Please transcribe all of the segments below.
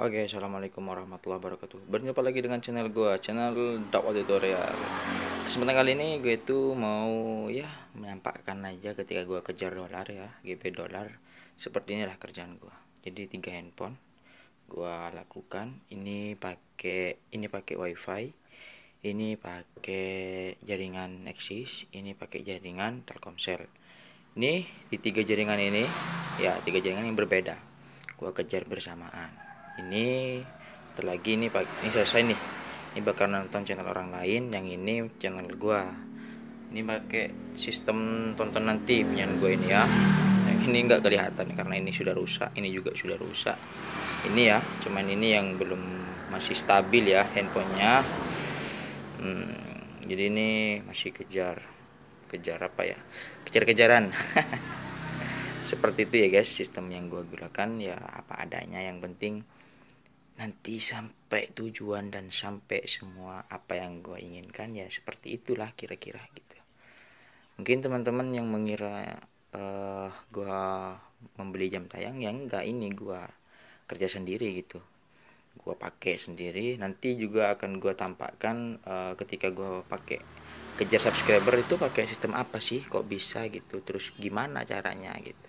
Oke, okay, assalamualaikum warahmatullahi wabarakatuh. Berjumpa lagi dengan channel gue, channel dakwah tutorial. Kesempatan kali ini gue itu mau ya menampakkan aja ketika gue kejar dolar ya, GP dolar. Seperti inilah kerjaan gue. Jadi tiga handphone gue lakukan. Ini pakai ini pakai wifi, ini pakai jaringan Nexus, ini pakai jaringan Telkomsel. Nih di tiga jaringan ini, ya tiga jaringan yang berbeda. Gue kejar bersamaan ini terlagi ini pak ini selesai nih ini bakal nonton channel orang lain yang ini channel gua ini pakai sistem tonton nanti punya gua ini ya yang ini enggak kelihatan karena ini sudah rusak ini juga sudah rusak ini ya cuman ini yang belum masih stabil ya handphonenya hmm, jadi ini masih kejar kejar apa ya kejar-kejaran seperti itu ya guys sistem yang gua gunakan ya apa adanya yang penting nanti sampai tujuan dan sampai semua apa yang gue inginkan ya seperti itulah kira-kira gitu mungkin teman-teman yang mengira uh, eh, gue membeli jam tayang yang enggak ini gue kerja sendiri gitu gue pakai sendiri nanti juga akan gue tampakkan uh, ketika gue pakai kejar subscriber itu pakai sistem apa sih kok bisa gitu terus gimana caranya gitu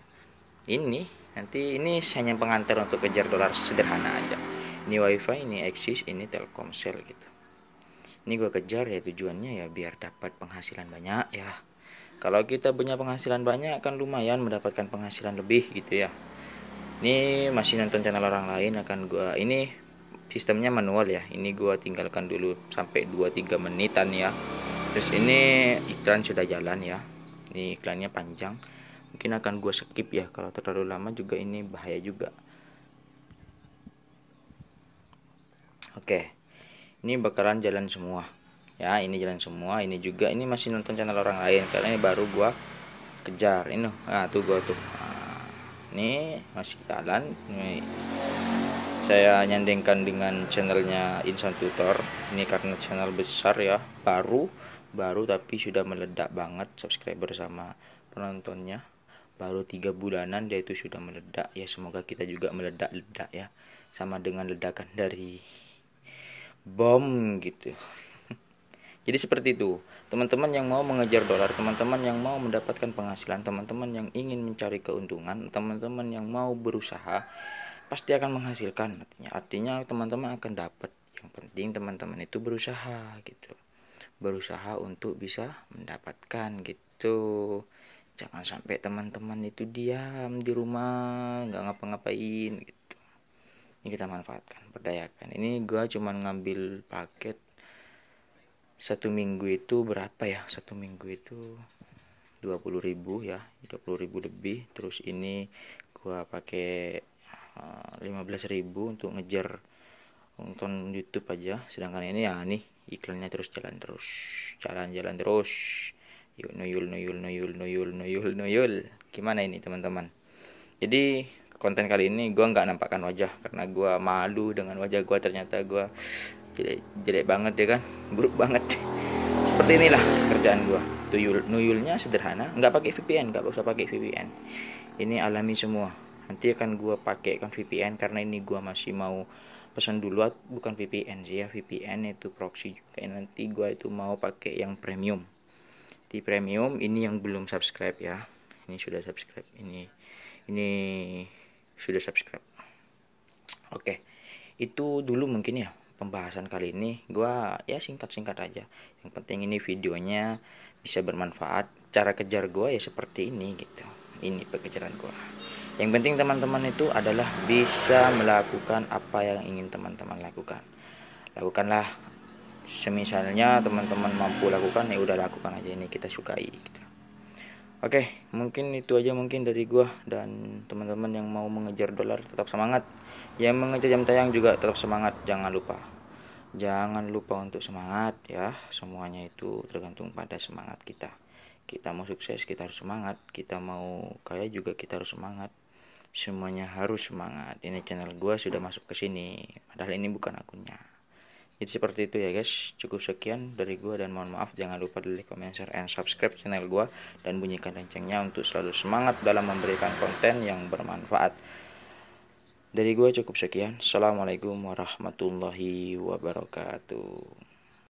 ini nanti ini hanya pengantar untuk kejar dolar sederhana aja ini wifi ini eksis ini telkomsel gitu ini gue kejar ya tujuannya ya biar dapat penghasilan banyak ya kalau kita punya penghasilan banyak kan lumayan mendapatkan penghasilan lebih gitu ya ini masih nonton channel orang lain akan gue ini sistemnya manual ya ini gue tinggalkan dulu sampai 2-3 menitan ya terus ini iklan sudah jalan ya ini iklannya panjang mungkin akan gue skip ya kalau terlalu lama juga ini bahaya juga Oke. Ini bakalan jalan semua. Ya, ini jalan semua, ini juga. Ini masih nonton channel orang lain karena ini baru gua kejar. Ini nah tuh gua tuh. Nah, ini masih jalan. Ini saya nyandingkan dengan channelnya Insan Tutor. Ini karena channel besar ya, baru baru tapi sudah meledak banget subscriber sama penontonnya baru tiga bulanan dia itu sudah meledak ya semoga kita juga meledak-ledak ya sama dengan ledakan dari bom gitu jadi seperti itu teman-teman yang mau mengejar dolar teman-teman yang mau mendapatkan penghasilan teman-teman yang ingin mencari keuntungan teman-teman yang mau berusaha pasti akan menghasilkan artinya teman-teman akan dapat yang penting teman-teman itu berusaha gitu berusaha untuk bisa mendapatkan gitu jangan sampai teman-teman itu diam di rumah nggak ngapa-ngapain gitu ini kita manfaatkan berdayakan ini gue cuman ngambil paket satu minggu itu berapa ya satu minggu itu 20 ribu ya 20.000 ribu lebih terus ini gua pakai 15.000 eh, 15 ribu untuk ngejar nonton YouTube aja sedangkan ini ya nih iklannya terus jalan terus jalan-jalan terus yuk noyul noyul noyul noyul noyul noyul gimana ini teman-teman jadi konten kali ini gue nggak nampakkan wajah karena gue malu dengan wajah gue ternyata gue jelek jelek banget ya kan buruk banget seperti inilah kerjaan gue tuyul nuyulnya sederhana nggak pakai VPN nggak usah pakai VPN ini alami semua nanti akan gue pakai kan VPN karena ini gue masih mau pesan dulu ah, bukan VPN sih ya VPN itu proxy juga nanti gue itu mau pakai yang premium di premium ini yang belum subscribe ya ini sudah subscribe ini ini sudah subscribe oke itu dulu mungkin ya pembahasan kali ini Gua ya singkat-singkat aja yang penting ini videonya bisa bermanfaat cara kejar gua ya seperti ini gitu ini pekerjaan gua. yang penting teman-teman itu adalah bisa melakukan apa yang ingin teman-teman lakukan lakukanlah semisalnya teman-teman mampu lakukan ya udah lakukan aja ini kita sukai gitu Oke, okay, mungkin itu aja mungkin dari gua dan teman-teman yang mau mengejar dolar tetap semangat. Yang mengejar jam tayang juga tetap semangat, jangan lupa. Jangan lupa untuk semangat ya. Semuanya itu tergantung pada semangat kita. Kita mau sukses, kita harus semangat. Kita mau kaya juga kita harus semangat. Semuanya harus semangat. Ini channel gua sudah masuk ke sini. Padahal ini bukan akunnya jadi seperti itu ya guys cukup sekian dari gua dan mohon maaf jangan lupa di like comment share and subscribe channel gua dan bunyikan loncengnya untuk selalu semangat dalam memberikan konten yang bermanfaat dari gue cukup sekian. Assalamualaikum warahmatullahi wabarakatuh.